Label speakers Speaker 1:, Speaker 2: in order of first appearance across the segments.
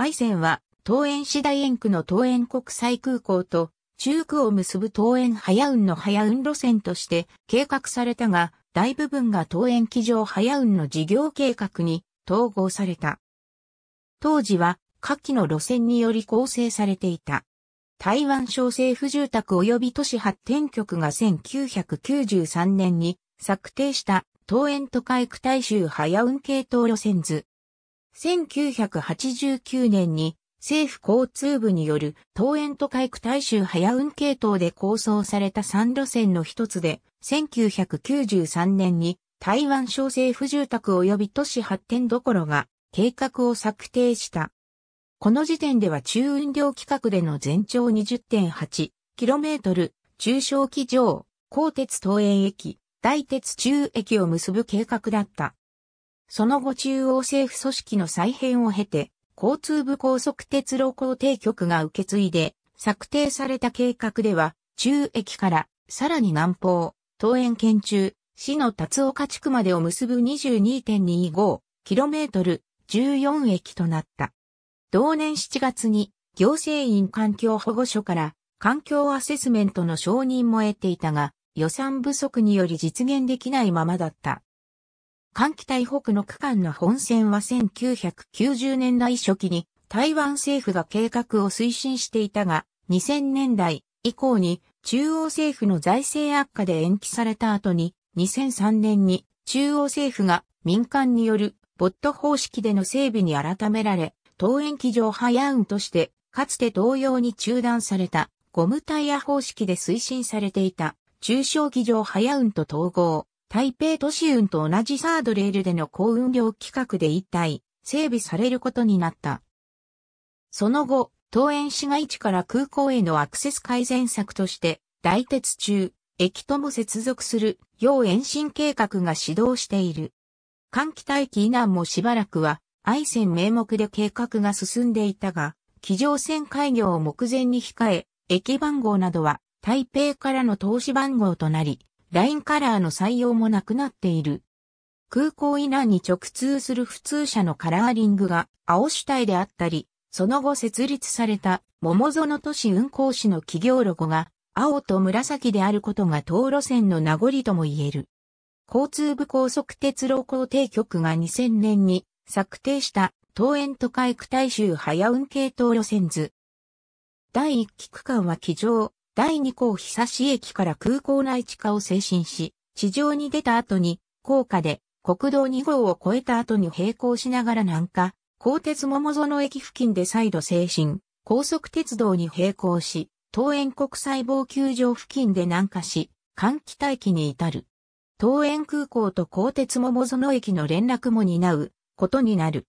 Speaker 1: 愛泉は、東園市大園区の東園国際空港と、中区を結ぶ東園早雲の早雲路線として計画されたが、大部分が東園機場早雲の事業計画に統合された。当時は、下記の路線により構成されていた。台湾省政府住宅及び都市発展局が1993年に策定した東園都会区大衆早運系統路線図。1989年に政府交通部による東園都会区大衆早運系統で構想された3路線の一つで、1993年に台湾省政府住宅及び都市発展どころが計画を策定した。この時点では中運量規格での全長 20.8km、中小機場、高鉄東園駅、大鉄中駅を結ぶ計画だった。その後中央政府組織の再編を経て、交通部高速鉄路工程局が受け継いで、策定された計画では、中駅からさらに南方、東園県中、市の達岡地区までを結ぶ 22.25km、14駅となった。同年7月に、行政院環境保護所から環境アセスメントの承認も得ていたが、予算不足により実現できないままだった。関気台北の区間の本線は1990年代初期に台湾政府が計画を推進していたが、2000年代以降に中央政府の財政悪化で延期された後に2003年に中央政府が民間によるボット方式での整備に改められ、当延期上ハヤウンとして、かつて同様に中断されたゴムタイヤ方式で推進されていた中小機上ハヤウンと統合。台北都市運と同じサードレールでの高運量規格で一体、整備されることになった。その後、東園市街地から空港へのアクセス改善策として、大鉄中、駅とも接続する、要延伸計画が始動している。換気待機以南もしばらくは、愛線名目で計画が進んでいたが、機乗線開業を目前に控え、駅番号などは台北からの投資番号となり、ラインカラーの採用もなくなっている。空港以南に直通する普通車のカラーリングが青主体であったり、その後設立された桃園都市運行士の企業ロゴが青と紫であることが東路線の名残とも言える。交通部高速鉄路工程局が2000年に策定した東園都会区大衆早運系統路線図。第1期区間は機乗、第2項久志駅から空港内地下を精神し、地上に出た後に、高架で国道2号を越えた後に並行しながら南下、高鉄桃園駅付近で再度精神、高速鉄道に並行し、東園国際棒球場付近で南下し、換気待機に至る。東園空港と高鉄桃園駅の連絡も担うことになる。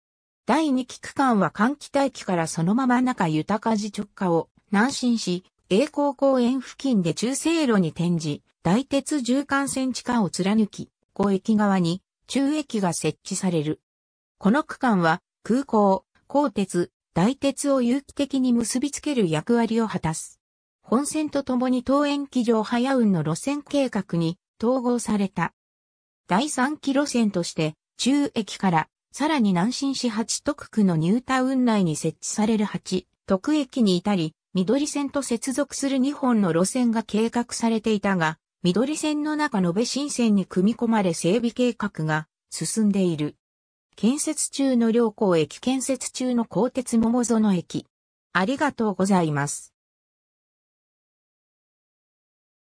Speaker 1: 第2期区間は換気待機からそのまま中豊かじ直下を南進し、栄光公園付近で中西路に転じ、大鉄縦貫線地下を貫き、公駅側に中駅が設置される。この区間は空港、鋼鉄、大鉄を有機的に結びつける役割を果たす。本線とともに東園機場早運の路線計画に統合された。第3期路線として中駅からさらに南進市8特区のニュータウン内に設置される8特駅に至り、緑線と接続する2本の路線が計画されていたが、緑線の中延べ新線に組み込まれ整備計画が進んでいる。建設中の両港駅建設中の鋼鉄桃園駅。ありがとうございます。